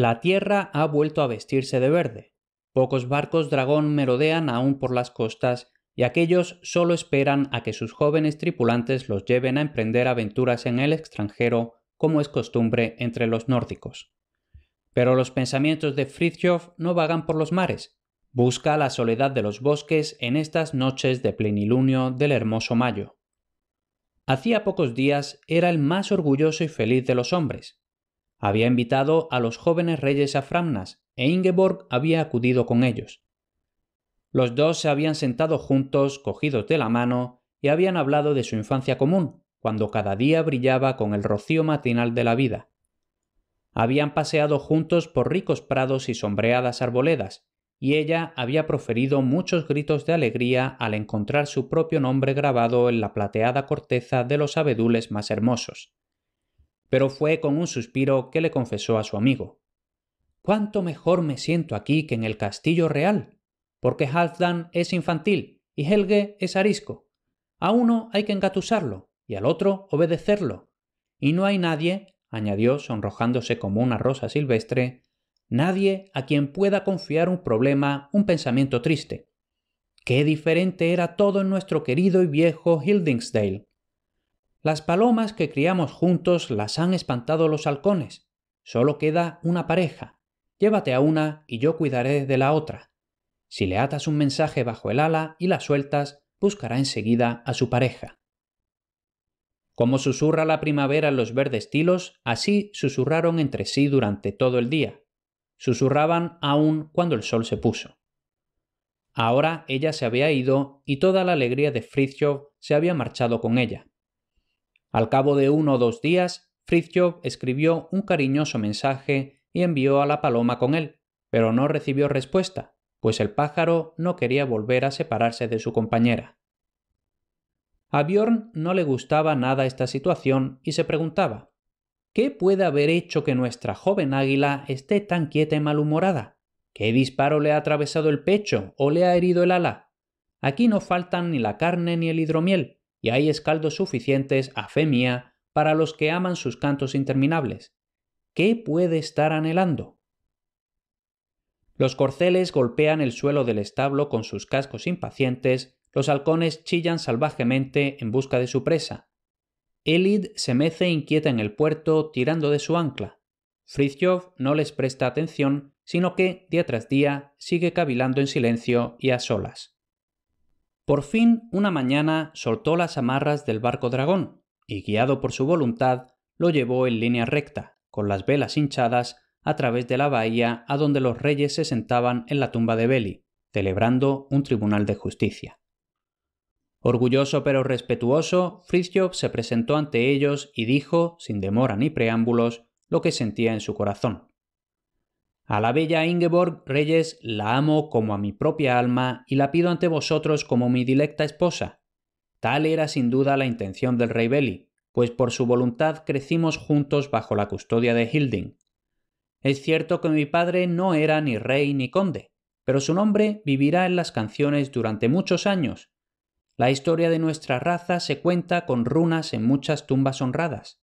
La tierra ha vuelto a vestirse de verde. Pocos barcos dragón merodean aún por las costas y aquellos solo esperan a que sus jóvenes tripulantes los lleven a emprender aventuras en el extranjero, como es costumbre entre los nórdicos. Pero los pensamientos de Frithjof no vagan por los mares. Busca la soledad de los bosques en estas noches de plenilunio del hermoso mayo. Hacía pocos días era el más orgulloso y feliz de los hombres, había invitado a los jóvenes reyes a Framnas e Ingeborg había acudido con ellos. Los dos se habían sentado juntos, cogidos de la mano, y habían hablado de su infancia común, cuando cada día brillaba con el rocío matinal de la vida. Habían paseado juntos por ricos prados y sombreadas arboledas, y ella había proferido muchos gritos de alegría al encontrar su propio nombre grabado en la plateada corteza de los abedules más hermosos pero fue con un suspiro que le confesó a su amigo. ¿Cuánto mejor me siento aquí que en el castillo real? Porque Halfdan es infantil y Helge es arisco. A uno hay que engatusarlo y al otro obedecerlo. Y no hay nadie, añadió sonrojándose como una rosa silvestre, nadie a quien pueda confiar un problema, un pensamiento triste. Qué diferente era todo en nuestro querido y viejo Hildingsdale. Las palomas que criamos juntos las han espantado los halcones. Solo queda una pareja. Llévate a una y yo cuidaré de la otra. Si le atas un mensaje bajo el ala y la sueltas, buscará enseguida a su pareja. Como susurra la primavera en los verdes tilos, así susurraron entre sí durante todo el día. Susurraban aún cuando el sol se puso. Ahora ella se había ido y toda la alegría de Frithjof se había marchado con ella. Al cabo de uno o dos días, Fritjof escribió un cariñoso mensaje y envió a la paloma con él, pero no recibió respuesta, pues el pájaro no quería volver a separarse de su compañera. A Bjorn no le gustaba nada esta situación y se preguntaba ¿Qué puede haber hecho que nuestra joven águila esté tan quieta y malhumorada? ¿Qué disparo le ha atravesado el pecho o le ha herido el ala? Aquí no faltan ni la carne ni el hidromiel, y hay escaldos suficientes a fe mía para los que aman sus cantos interminables. ¿Qué puede estar anhelando? Los corceles golpean el suelo del establo con sus cascos impacientes, los halcones chillan salvajemente en busca de su presa. Elid se mece inquieta en el puerto tirando de su ancla. Frithjof no les presta atención, sino que, día tras día, sigue cavilando en silencio y a solas. Por fin, una mañana soltó las amarras del barco dragón y, guiado por su voluntad, lo llevó en línea recta, con las velas hinchadas, a través de la bahía a donde los reyes se sentaban en la tumba de Beli, celebrando un tribunal de justicia. Orgulloso pero respetuoso, Frithjof se presentó ante ellos y dijo, sin demora ni preámbulos, lo que sentía en su corazón. A la bella Ingeborg Reyes la amo como a mi propia alma y la pido ante vosotros como mi dilecta esposa. Tal era sin duda la intención del rey Beli, pues por su voluntad crecimos juntos bajo la custodia de Hilding. Es cierto que mi padre no era ni rey ni conde, pero su nombre vivirá en las canciones durante muchos años. La historia de nuestra raza se cuenta con runas en muchas tumbas honradas.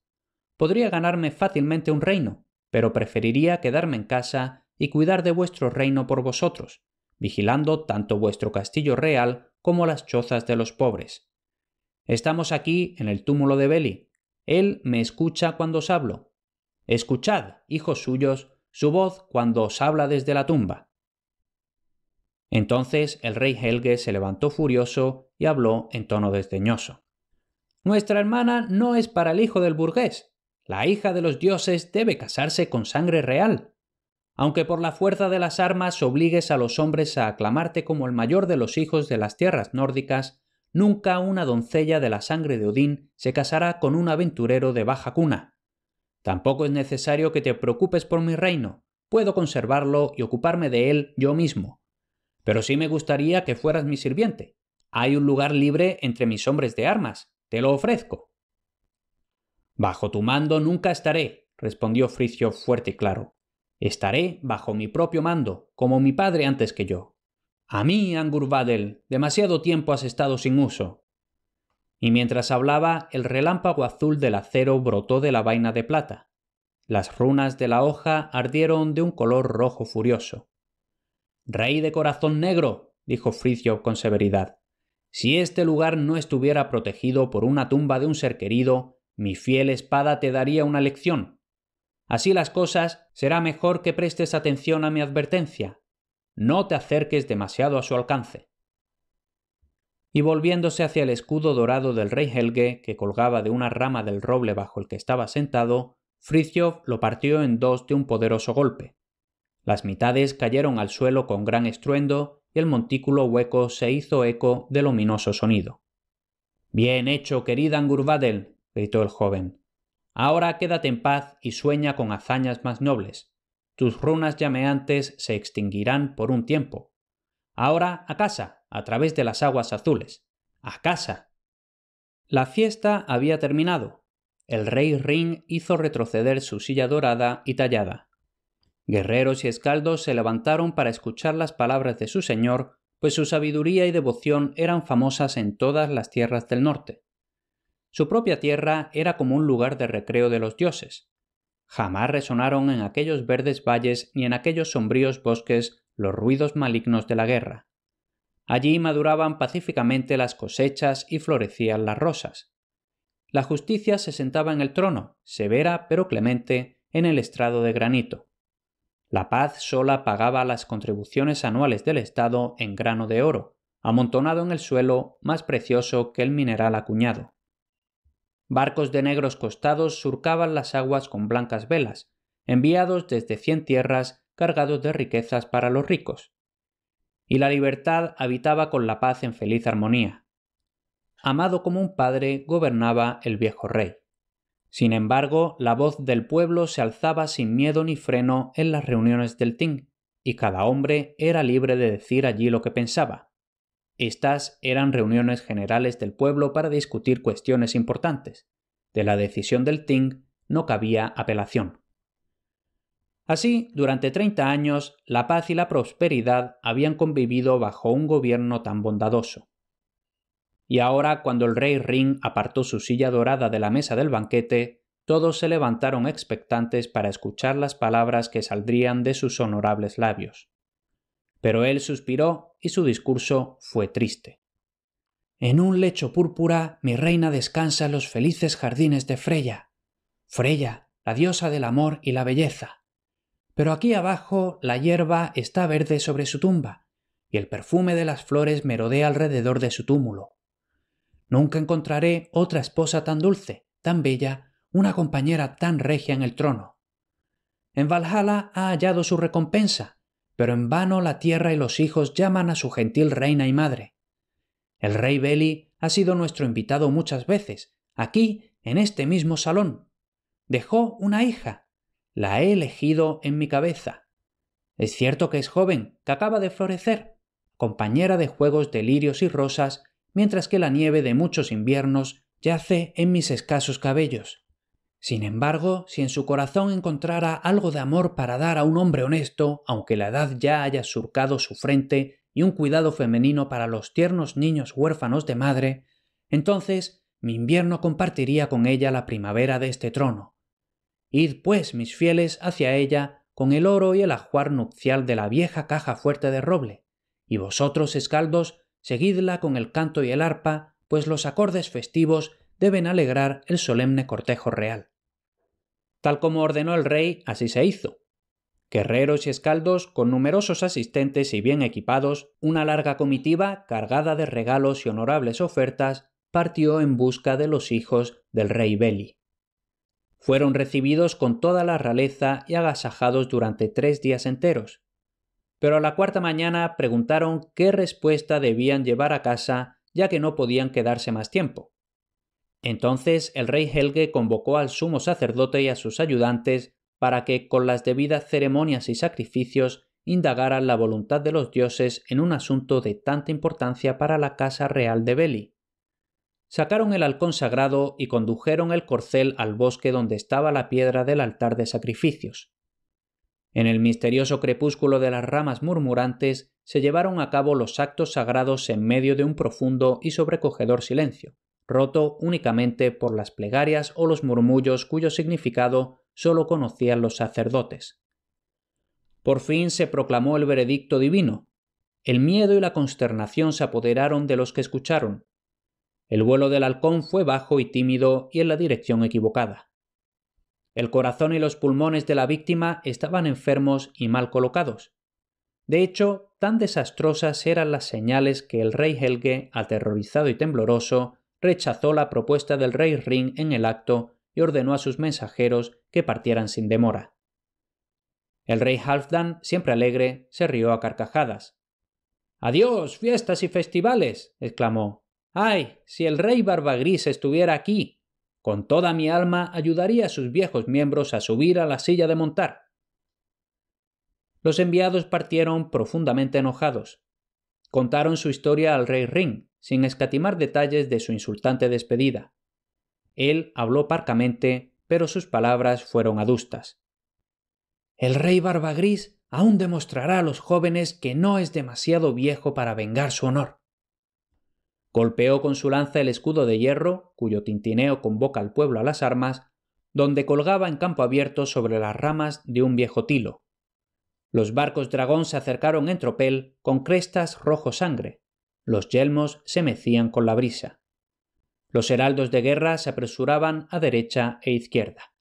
Podría ganarme fácilmente un reino, pero preferiría quedarme en casa y cuidar de vuestro reino por vosotros, vigilando tanto vuestro castillo real como las chozas de los pobres. Estamos aquí en el túmulo de Beli. Él me escucha cuando os hablo. Escuchad, hijos suyos, su voz cuando os habla desde la tumba. Entonces el rey Helge se levantó furioso y habló en tono desdeñoso. Nuestra hermana no es para el hijo del burgués la hija de los dioses debe casarse con sangre real. Aunque por la fuerza de las armas obligues a los hombres a aclamarte como el mayor de los hijos de las tierras nórdicas, nunca una doncella de la sangre de Odín se casará con un aventurero de baja cuna. Tampoco es necesario que te preocupes por mi reino, puedo conservarlo y ocuparme de él yo mismo. Pero sí me gustaría que fueras mi sirviente. Hay un lugar libre entre mis hombres de armas, te lo ofrezco. Bajo tu mando nunca estaré, respondió Frigio fuerte y claro. Estaré bajo mi propio mando, como mi padre antes que yo. A mí, Angurbadel, demasiado tiempo has estado sin uso. Y mientras hablaba, el relámpago azul del acero brotó de la vaina de plata. Las runas de la hoja ardieron de un color rojo furioso. Rey de corazón negro, dijo Frigio con severidad, si este lugar no estuviera protegido por una tumba de un ser querido, mi fiel espada te daría una lección. Así las cosas, será mejor que prestes atención a mi advertencia. No te acerques demasiado a su alcance. Y volviéndose hacia el escudo dorado del rey Helge, que colgaba de una rama del roble bajo el que estaba sentado, Frithjof lo partió en dos de un poderoso golpe. Las mitades cayeron al suelo con gran estruendo y el montículo hueco se hizo eco del ominoso sonido. Bien hecho, querida gritó el joven. Ahora quédate en paz y sueña con hazañas más nobles. Tus runas llameantes se extinguirán por un tiempo. Ahora a casa, a través de las aguas azules. A casa. La fiesta había terminado. El rey Ring hizo retroceder su silla dorada y tallada. Guerreros y escaldos se levantaron para escuchar las palabras de su señor, pues su sabiduría y devoción eran famosas en todas las tierras del norte. Su propia tierra era como un lugar de recreo de los dioses. Jamás resonaron en aquellos verdes valles ni en aquellos sombríos bosques los ruidos malignos de la guerra. Allí maduraban pacíficamente las cosechas y florecían las rosas. La justicia se sentaba en el trono, severa pero clemente, en el estrado de granito. La paz sola pagaba las contribuciones anuales del Estado en grano de oro, amontonado en el suelo más precioso que el mineral acuñado. Barcos de negros costados surcaban las aguas con blancas velas, enviados desde cien tierras cargados de riquezas para los ricos. Y la libertad habitaba con la paz en feliz armonía. Amado como un padre, gobernaba el viejo rey. Sin embargo, la voz del pueblo se alzaba sin miedo ni freno en las reuniones del Ting, y cada hombre era libre de decir allí lo que pensaba. Estas eran reuniones generales del pueblo para discutir cuestiones importantes. De la decisión del Ting no cabía apelación. Así, durante treinta años, la paz y la prosperidad habían convivido bajo un gobierno tan bondadoso. Y ahora, cuando el rey Ring apartó su silla dorada de la mesa del banquete, todos se levantaron expectantes para escuchar las palabras que saldrían de sus honorables labios pero él suspiró y su discurso fue triste. En un lecho púrpura mi reina descansa en los felices jardines de Freya. Freya, la diosa del amor y la belleza. Pero aquí abajo la hierba está verde sobre su tumba, y el perfume de las flores merodea alrededor de su túmulo. Nunca encontraré otra esposa tan dulce, tan bella, una compañera tan regia en el trono. En Valhalla ha hallado su recompensa, pero en vano la tierra y los hijos llaman a su gentil reina y madre. El rey Beli ha sido nuestro invitado muchas veces, aquí, en este mismo salón. Dejó una hija. La he elegido en mi cabeza. Es cierto que es joven, que acaba de florecer, compañera de juegos de lirios y rosas, mientras que la nieve de muchos inviernos yace en mis escasos cabellos. Sin embargo, si en su corazón encontrara algo de amor para dar a un hombre honesto, aunque la edad ya haya surcado su frente, y un cuidado femenino para los tiernos niños huérfanos de madre, entonces mi invierno compartiría con ella la primavera de este trono. Id, pues, mis fieles, hacia ella con el oro y el ajuar nupcial de la vieja caja fuerte de roble, y vosotros, escaldos, seguidla con el canto y el arpa, pues los acordes festivos deben alegrar el solemne cortejo real. Tal como ordenó el rey, así se hizo. Guerreros y escaldos, con numerosos asistentes y bien equipados, una larga comitiva, cargada de regalos y honorables ofertas, partió en busca de los hijos del rey Beli. Fueron recibidos con toda la realeza y agasajados durante tres días enteros. Pero a la cuarta mañana preguntaron qué respuesta debían llevar a casa, ya que no podían quedarse más tiempo. Entonces el rey Helge convocó al sumo sacerdote y a sus ayudantes para que, con las debidas ceremonias y sacrificios, indagaran la voluntad de los dioses en un asunto de tanta importancia para la casa real de Beli. Sacaron el halcón sagrado y condujeron el corcel al bosque donde estaba la piedra del altar de sacrificios. En el misterioso crepúsculo de las ramas murmurantes se llevaron a cabo los actos sagrados en medio de un profundo y sobrecogedor silencio roto únicamente por las plegarias o los murmullos cuyo significado solo conocían los sacerdotes. Por fin se proclamó el veredicto divino. El miedo y la consternación se apoderaron de los que escucharon. El vuelo del halcón fue bajo y tímido y en la dirección equivocada. El corazón y los pulmones de la víctima estaban enfermos y mal colocados. De hecho, tan desastrosas eran las señales que el rey Helge, aterrorizado y tembloroso, rechazó la propuesta del rey Ring en el acto y ordenó a sus mensajeros que partieran sin demora. El rey Halfdan, siempre alegre, se rió a carcajadas. ¡Adiós, fiestas y festivales! exclamó. ¡Ay, si el rey gris estuviera aquí! Con toda mi alma ayudaría a sus viejos miembros a subir a la silla de montar. Los enviados partieron profundamente enojados. Contaron su historia al rey Ring, sin escatimar detalles de su insultante despedida. Él habló parcamente, pero sus palabras fueron adustas. El rey Barbagris aún demostrará a los jóvenes que no es demasiado viejo para vengar su honor. Golpeó con su lanza el escudo de hierro, cuyo tintineo convoca al pueblo a las armas, donde colgaba en campo abierto sobre las ramas de un viejo tilo. Los barcos dragón se acercaron en tropel con crestas rojo sangre, los yelmos se mecían con la brisa. Los heraldos de guerra se apresuraban a derecha e izquierda.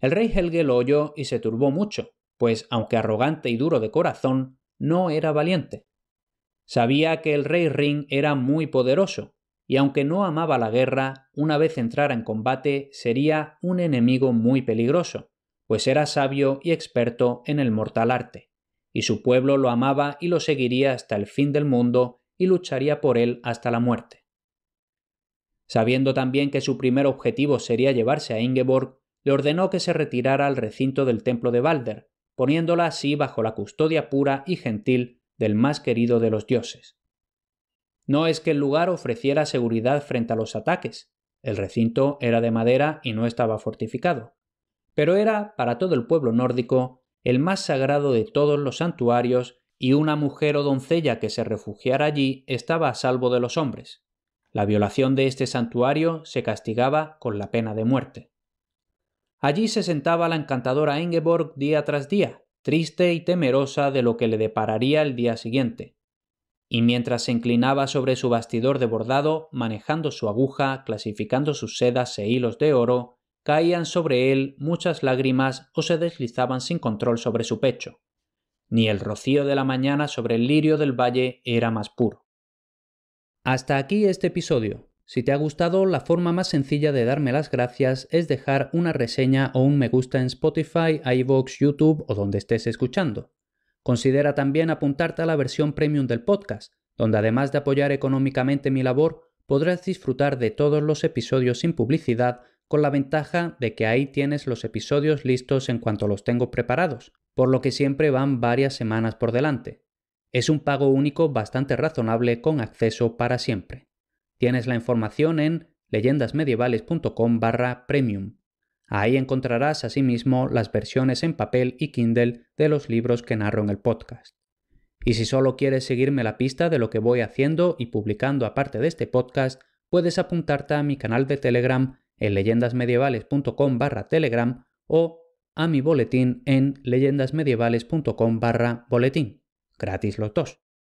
El rey Helge lo oyó y se turbó mucho, pues aunque arrogante y duro de corazón, no era valiente. Sabía que el rey Ring era muy poderoso, y aunque no amaba la guerra, una vez entrara en combate sería un enemigo muy peligroso, pues era sabio y experto en el mortal arte, y su pueblo lo amaba y lo seguiría hasta el fin del mundo y lucharía por él hasta la muerte. Sabiendo también que su primer objetivo sería llevarse a Ingeborg, le ordenó que se retirara al recinto del templo de Balder, poniéndola así bajo la custodia pura y gentil del más querido de los dioses. No es que el lugar ofreciera seguridad frente a los ataques, el recinto era de madera y no estaba fortificado, pero era, para todo el pueblo nórdico, el más sagrado de todos los santuarios y una mujer o doncella que se refugiara allí estaba a salvo de los hombres. La violación de este santuario se castigaba con la pena de muerte. Allí se sentaba la encantadora Ingeborg día tras día, triste y temerosa de lo que le depararía el día siguiente. Y mientras se inclinaba sobre su bastidor de bordado, manejando su aguja, clasificando sus sedas e hilos de oro, caían sobre él muchas lágrimas o se deslizaban sin control sobre su pecho ni el rocío de la mañana sobre el lirio del valle era más puro. Hasta aquí este episodio. Si te ha gustado, la forma más sencilla de darme las gracias es dejar una reseña o un me gusta en Spotify, iVoox, YouTube o donde estés escuchando. Considera también apuntarte a la versión premium del podcast, donde además de apoyar económicamente mi labor, podrás disfrutar de todos los episodios sin publicidad con la ventaja de que ahí tienes los episodios listos en cuanto los tengo preparados, por lo que siempre van varias semanas por delante. Es un pago único bastante razonable con acceso para siempre. Tienes la información en leyendasmedievales.com barra premium. Ahí encontrarás asimismo las versiones en papel y Kindle de los libros que narro en el podcast. Y si solo quieres seguirme la pista de lo que voy haciendo y publicando aparte de este podcast, puedes apuntarte a mi canal de Telegram en leyendasmedievales.com barra telegram o a mi boletín en leyendasmedievales.com barra boletín. Gratis los dos.